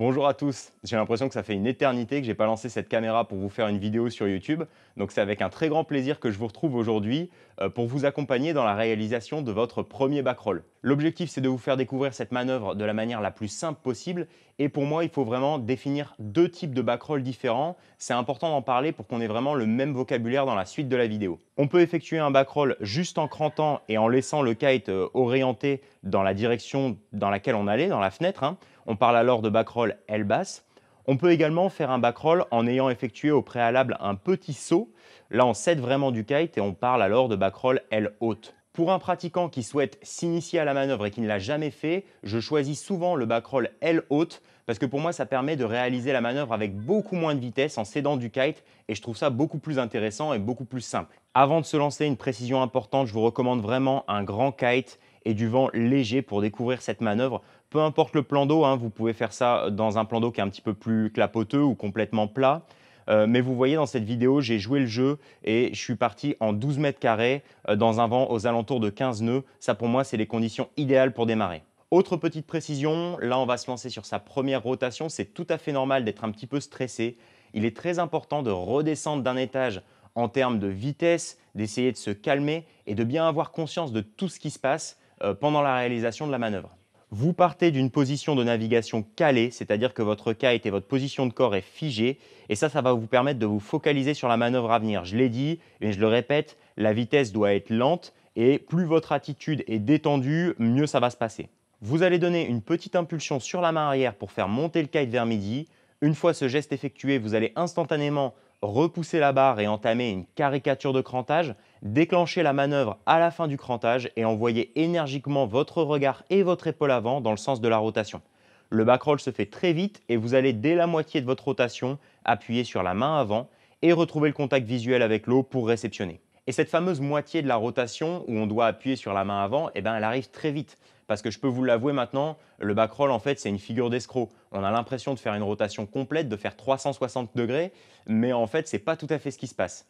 Bonjour à tous, j'ai l'impression que ça fait une éternité que j'ai pas lancé cette caméra pour vous faire une vidéo sur YouTube, donc c'est avec un très grand plaisir que je vous retrouve aujourd'hui euh, pour vous accompagner dans la réalisation de votre premier backroll. L'objectif c'est de vous faire découvrir cette manœuvre de la manière la plus simple possible et pour moi il faut vraiment définir deux types de backroll différents, c'est important d'en parler pour qu'on ait vraiment le même vocabulaire dans la suite de la vidéo. On peut effectuer un backroll juste en crantant et en laissant le kite euh, orienté dans la direction dans laquelle on allait, dans la fenêtre. Hein. On parle alors de backroll aile basse. On peut également faire un backroll en ayant effectué au préalable un petit saut. Là, on cède vraiment du kite et on parle alors de backroll aile haute. Pour un pratiquant qui souhaite s'initier à la manœuvre et qui ne l'a jamais fait, je choisis souvent le backroll aile haute parce que pour moi ça permet de réaliser la manœuvre avec beaucoup moins de vitesse en cédant du kite et je trouve ça beaucoup plus intéressant et beaucoup plus simple. Avant de se lancer, une précision importante, je vous recommande vraiment un grand kite et du vent léger pour découvrir cette manœuvre. Peu importe le plan d'eau, hein, vous pouvez faire ça dans un plan d'eau qui est un petit peu plus clapoteux ou complètement plat. Euh, mais vous voyez dans cette vidéo, j'ai joué le jeu et je suis parti en 12 mètres carrés euh, dans un vent aux alentours de 15 nœuds. Ça pour moi, c'est les conditions idéales pour démarrer. Autre petite précision, là on va se lancer sur sa première rotation, c'est tout à fait normal d'être un petit peu stressé. Il est très important de redescendre d'un étage en termes de vitesse, d'essayer de se calmer et de bien avoir conscience de tout ce qui se passe euh, pendant la réalisation de la manœuvre. Vous partez d'une position de navigation calée, c'est-à-dire que votre kite et votre position de corps est figée, et ça, ça va vous permettre de vous focaliser sur la manœuvre à venir. Je l'ai dit, et je le répète, la vitesse doit être lente, et plus votre attitude est détendue, mieux ça va se passer. Vous allez donner une petite impulsion sur la main arrière pour faire monter le kite vers midi. Une fois ce geste effectué, vous allez instantanément repousser la barre et entamer une caricature de crantage, déclenchez la manœuvre à la fin du crantage et envoyez énergiquement votre regard et votre épaule avant dans le sens de la rotation. Le backroll se fait très vite et vous allez dès la moitié de votre rotation appuyer sur la main avant et retrouver le contact visuel avec l'eau pour réceptionner. Et cette fameuse moitié de la rotation où on doit appuyer sur la main avant, eh ben, elle arrive très vite parce que je peux vous l'avouer maintenant, le backroll, en fait, c'est une figure d'escroc. On a l'impression de faire une rotation complète, de faire 360 degrés, mais en fait, n'est pas tout à fait ce qui se passe.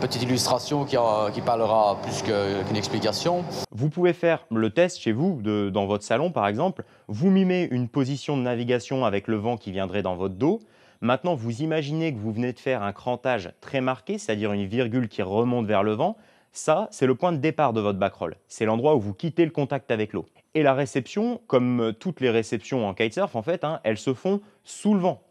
Petite illustration qui, euh, parlera plus qu'une explication. Vous pouvez faire le test chez vous, dans votre salon par exemple. Vous mimez une position de navigation avec le vent qui viendrait dans votre dos. Maintenant, vous imaginez que vous venez de faire un crantage très marqué, c'est-à-dire une virgule qui remonte vers le vent. Ça, c'est le point de départ de votre backroll. C'est l'endroit où vous quittez le contact avec l'eau. Et la réception, comme euh, toutes les réceptions en kitesurf, en fait, hein, elles se font sous le vent.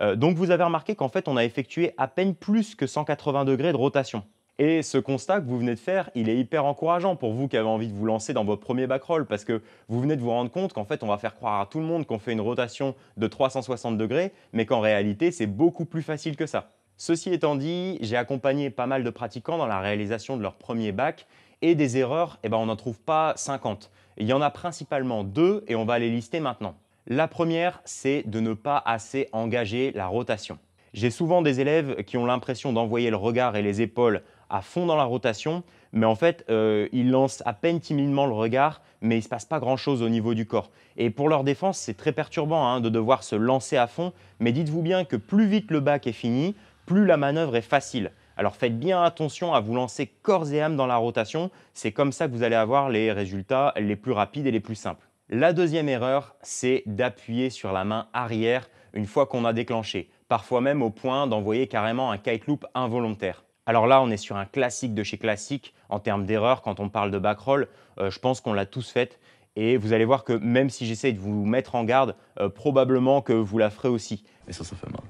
Euh, donc vous avez remarqué qu'en fait, on a effectué à peine plus que 180 degrés de rotation. Et ce constat que vous venez de faire, il est hyper encourageant pour vous qui avez envie de vous lancer dans votre premier backroll parce que vous venez de vous rendre compte qu'en fait, on va faire croire à tout le monde qu'on fait une rotation de 360 degrés, mais qu'en réalité, c'est beaucoup plus facile que ça. Ceci étant dit, j'ai accompagné pas mal de pratiquants dans la réalisation de leur premier bac et des erreurs, eh ben, on n'en trouve pas 50. Il y en a principalement deux et on va les lister maintenant. La première, c'est de ne pas assez engager la rotation. J'ai souvent des élèves qui ont l'impression d'envoyer le regard et les épaules à fond dans la rotation, mais en fait, euh, ils lancent à peine timidement le regard, mais il ne se passe pas grand-chose au niveau du corps. Et pour leur défense, c'est très perturbant hein, de devoir se lancer à fond, mais dites-vous bien que plus vite le bac est fini, plus la manœuvre est facile. Alors faites bien attention à vous lancer corps et âme dans la rotation, c'est comme ça que vous allez avoir les résultats les plus rapides et les plus simples. La deuxième erreur, c'est d'appuyer sur la main arrière une fois qu'on a déclenché, parfois même au point d'envoyer carrément un kite loop involontaire. Alors là, on est sur un classique de chez classique en termes d'erreur quand on parle de backroll. Euh, je pense qu'on l'a tous faite et vous allez voir que même si j'essaie de vous mettre en garde, euh, probablement que vous la ferez aussi. Mais ça, ça fait mal.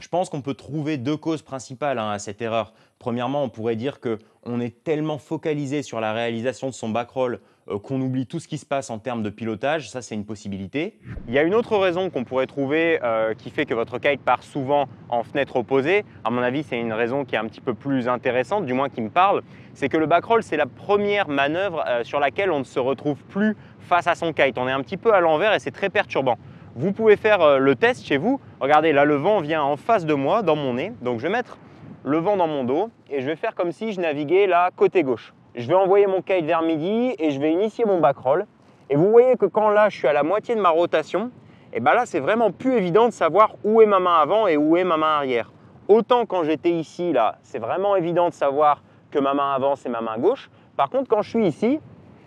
Je pense qu'on peut trouver deux causes principales hein, à cette erreur. Premièrement, on pourrait dire que on est tellement focalisé sur la réalisation de son backroll euh, qu'on oublie tout ce qui se passe en termes de pilotage, ça c'est une possibilité. Il y a une autre raison qu'on pourrait trouver euh, qui fait que votre kite part souvent en fenêtre opposée. À mon avis, c'est une raison qui est un petit peu plus intéressante, du moins qui me parle. C'est que le backroll, c'est la première manœuvre euh, sur laquelle on ne se retrouve plus face à son kite. On est un petit peu à l'envers et c'est très perturbant. Vous pouvez faire euh, le test chez vous. Regardez, là, le vent vient en face de moi, dans mon nez. Donc, je vais mettre le vent dans mon dos et je vais faire comme si je naviguais là, côté gauche. Je vais envoyer mon kite vers midi et je vais initier mon backroll. Et vous voyez que quand là, je suis à la moitié de ma rotation, et eh bien là, c'est vraiment plus évident de savoir où est ma main avant et où est ma main arrière. Autant quand j'étais ici, là, c'est vraiment évident de savoir que ma main avant, c'est ma main gauche. Par contre, quand je suis ici,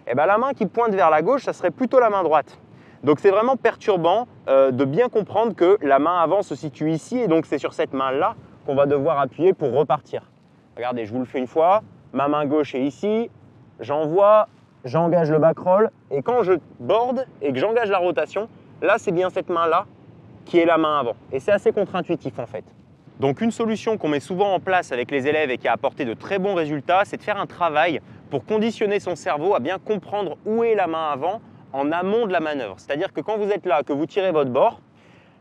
eh ben, la main qui pointe vers la gauche, ça serait plutôt la main droite. Donc c'est vraiment perturbant euh, de bien comprendre que la main avant se situe ici et donc c'est sur cette main-là qu'on va devoir appuyer pour repartir. Regardez, je vous le fais une fois, ma main gauche est ici, j'envoie, j'engage le backroll et quand je borde et que j'engage la rotation, là c'est bien cette main-là qui est la main avant. Et c'est assez contre-intuitif en fait. Donc une solution qu'on met souvent en place avec les élèves et qui a apporté de très bons résultats, c'est de faire un travail pour conditionner son cerveau à bien comprendre où est la main avant en amont de la manœuvre. C'est-à-dire que quand vous êtes là, que vous tirez votre bord,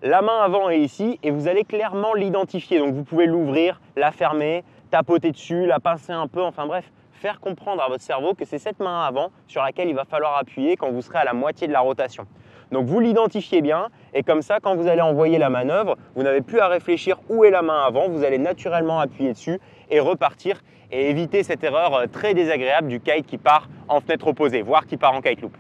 la main avant est ici et vous allez clairement l'identifier. Donc vous pouvez l'ouvrir, la fermer, tapoter dessus, la pincer un peu, enfin bref, faire comprendre à votre cerveau que c'est cette main avant sur laquelle il va falloir appuyer quand vous serez à la moitié de la rotation. Donc vous l'identifiez bien et comme ça quand vous allez envoyer la manœuvre, vous n'avez plus à réfléchir où est la main avant, vous allez naturellement appuyer dessus et repartir et éviter cette erreur euh, très désagréable du kite qui part en fenêtre opposée, voire qui part en kite loop.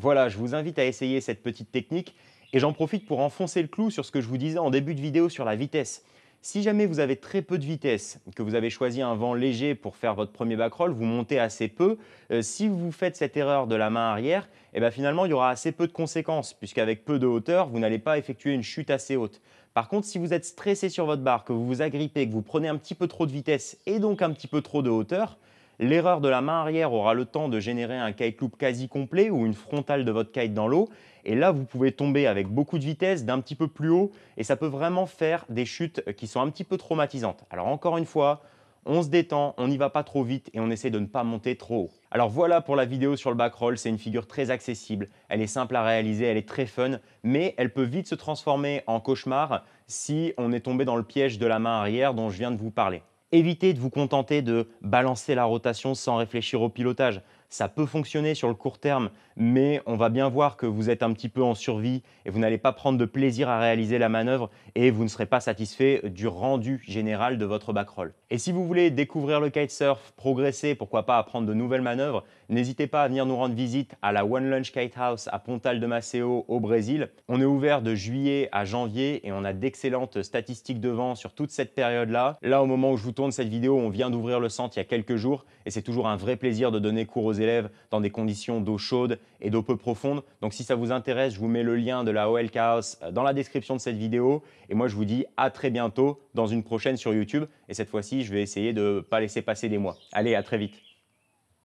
Voilà, je vous invite à essayer cette petite technique et j'en profite pour enfoncer le clou sur ce que je vous disais en début de vidéo sur la vitesse. Si jamais vous avez très peu de vitesse, que vous avez choisi un vent léger pour faire votre premier backroll, vous montez assez peu, euh, si vous faites cette erreur de la main arrière, et eh bien finalement il y aura assez peu de conséquences, puisqu'avec peu de hauteur, vous n'allez pas effectuer une chute assez haute. Par contre, si vous êtes stressé sur votre barre, que vous vous agrippez, que vous prenez un petit peu trop de vitesse et donc un petit peu trop de hauteur, L'erreur de la main arrière aura le temps de générer un kite loop quasi complet ou une frontale de votre kite dans l'eau. Et là, vous pouvez tomber avec beaucoup de vitesse d'un petit peu plus haut et ça peut vraiment faire des chutes qui sont un petit peu traumatisantes. Alors encore une fois, on se détend, on n'y va pas trop vite et on essaie de ne pas monter trop haut. Alors voilà pour la vidéo sur le backroll, c'est une figure très accessible, elle est simple à réaliser, elle est très fun, mais elle peut vite se transformer en cauchemar si on est tombé dans le piège de la main arrière dont je viens de vous parler évitez de vous contenter de balancer la rotation sans réfléchir au pilotage ça peut fonctionner sur le court terme, mais on va bien voir que vous êtes un petit peu en survie et vous n'allez pas prendre de plaisir à réaliser la manœuvre et vous ne serez pas satisfait du rendu général de votre backroll. Et si vous voulez découvrir le kitesurf, progresser, pourquoi pas apprendre de nouvelles manœuvres, n'hésitez pas à venir nous rendre visite à la One Lunch Kite House à Pontal de Maceo au Brésil. On est ouvert de juillet à janvier et on a d'excellentes statistiques de vent sur toute cette période-là. Là, au moment où je vous tourne cette vidéo, on vient d'ouvrir le centre il y a quelques jours et c'est toujours un vrai plaisir de donner cours aux élèves dans des conditions d'eau chaude et d'eau peu profonde. Donc si ça vous intéresse, je vous mets le lien de la OL Chaos euh, dans la description de cette vidéo. Et moi, je vous dis à très bientôt dans une prochaine sur YouTube. Et cette fois-ci, je vais essayer de ne pas laisser passer des mois. Allez, à très vite.